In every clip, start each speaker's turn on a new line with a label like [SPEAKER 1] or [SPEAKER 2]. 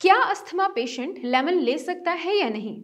[SPEAKER 1] क्या asthma patient lemon ले सकता है या नहीं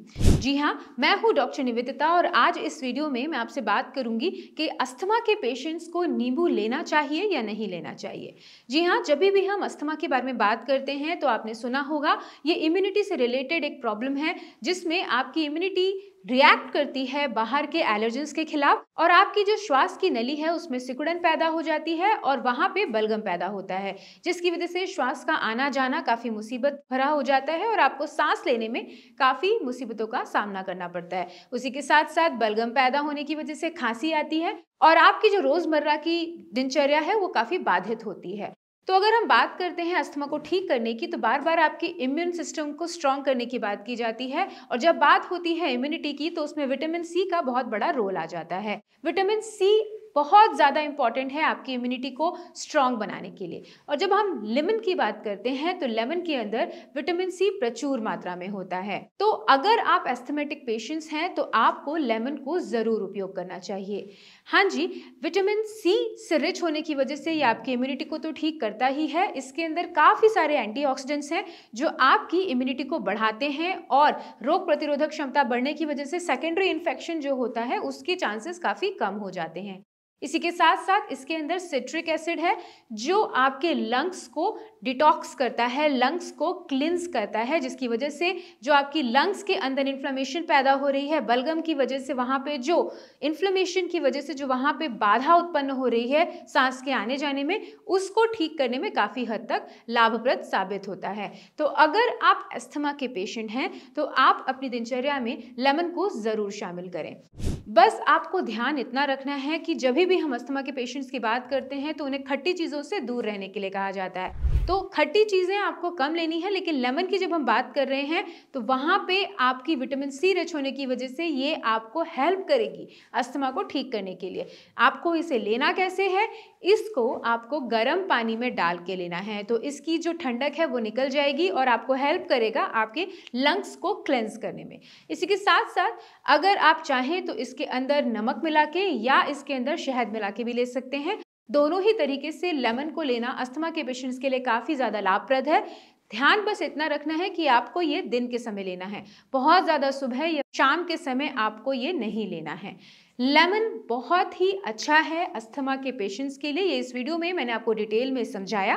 [SPEAKER 1] जी हाँ मैं हूँ डॉक्टर निवेदिता और आज इस वीडियो में मैं आपसे बात करूंगी कि अस्थमा के पेशेंट्स को नींबू लेना चाहिए या नहीं लेना चाहिए जी हाँ जब भी हम अस्थमा के बारे में बात करते हैं तो आपने सुना होगा ये इम्यूनिटी से रिलेटेड एक प्रॉब्लम है जिसमें आपकी इम्यूनिटी रिएक्ट करती है बाहर के एलर्जेंस के खिलाफ और आपकी जो श्वास की नली है उसमें सिकुड़न पैदा हो जाती है और वहाँ पे बलगम पैदा होता है जिसकी वजह से श्वास का आना जाना काफ़ी मुसीबत भरा हो जाता है और आपको सांस लेने में काफ़ी मुसीबतों का सामना करना पड़ता है उसी के साथ साथ बलगम पैदा होने की वजह से खांसी आती है और आपकी जो रोज़मर्रा की दिनचर्या है वो काफ़ी बाधित होती है तो अगर हम बात करते हैं अस्थमा को ठीक करने की तो बार बार आपकी इम्यून सिस्टम को स्ट्रॉन्ग करने की बात की जाती है और जब बात होती है इम्यूनिटी की तो उसमें विटामिन सी का बहुत बड़ा रोल आ जाता है विटामिन सी बहुत ज़्यादा इंपॉर्टेंट है आपकी इम्यूनिटी को स्ट्रॉन्ग बनाने के लिए और जब हम लेमन की बात करते हैं तो लेमन के अंदर विटामिन सी प्रचुर मात्रा में होता है तो अगर आप एस्थमेटिक पेशेंट्स हैं तो आपको लेमन को ज़रूर उपयोग करना चाहिए हाँ जी विटामिन सी से रिच होने की वजह से ये आपकी इम्यूनिटी को तो ठीक करता ही है इसके अंदर काफ़ी सारे एंटीऑक्सीडेंट्स हैं जो आपकी इम्यूनिटी को बढ़ाते हैं और रोग प्रतिरोधक क्षमता बढ़ने की वजह से सेकेंडरी इन्फेक्शन जो होता है उसके चांसेस काफ़ी कम हो जाते हैं इसी के साथ साथ इसके अंदर सिट्रिक एसिड है जो आपके लंग्स को डिटॉक्स करता है लंग्स को क्लिंस करता है जिसकी वजह से जो आपकी लंग्स के अंदर इन्फ्लेमेशन पैदा हो रही है बलगम की वजह से वहाँ पे जो इन्फ्लेमेशन की वजह से जो वहाँ पे बाधा उत्पन्न हो रही है सांस के आने जाने में उसको ठीक करने में काफ़ी हद तक लाभप्रद साबित होता है तो अगर आप अस्थमा के पेशेंट हैं तो आप अपनी दिनचर्या में लेमन को ज़रूर शामिल करें बस आपको ध्यान इतना रखना है कि जब भी हम अस्थमा के पेशेंट्स की बात करते हैं तो उन्हें खट्टी चीज़ों से दूर रहने के लिए कहा जाता है तो खट्टी चीज़ें आपको कम लेनी है लेकिन लेमन की जब हम बात कर रहे हैं तो वहाँ पे आपकी विटामिन सी रिच होने की वजह से ये आपको हेल्प करेगी अस्थमा को ठीक करने के लिए आपको इसे लेना कैसे है इसको आपको गर्म पानी में डाल के लेना है तो इसकी जो ठंडक है वो निकल जाएगी और आपको हेल्प करेगा आपके लंग्स को क्लेंस करने में इसी के साथ साथ अगर आप चाहें तो इसके अंदर नमक मिला के या इसके अंदर शहद मिला के भी ले सकते हैं दोनों ही तरीके से लेमन को लेना अस्थमा के पेशेंट्स के लिए काफ़ी ज़्यादा लाभप्रद है ध्यान बस इतना रखना है कि आपको ये दिन के समय लेना है बहुत ज़्यादा सुबह या शाम के समय आपको ये नहीं लेना है लेमन बहुत ही अच्छा है अस्थमा के पेशेंट्स के लिए ये इस वीडियो में मैंने आपको डिटेल में समझाया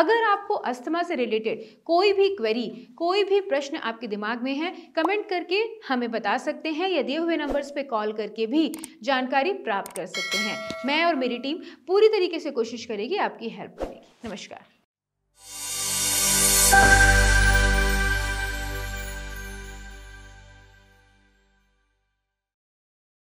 [SPEAKER 1] अगर आपको अस्थमा से रिलेटेड कोई भी क्वेरी कोई भी प्रश्न आपके दिमाग में है कमेंट करके हमें बता सकते हैं या दिए हुए नंबर्स पे कॉल करके भी जानकारी प्राप्त कर सकते हैं मैं और मेरी टीम पूरी तरीके से कोशिश करेगी आपकी हेल्प करेगी नमस्कार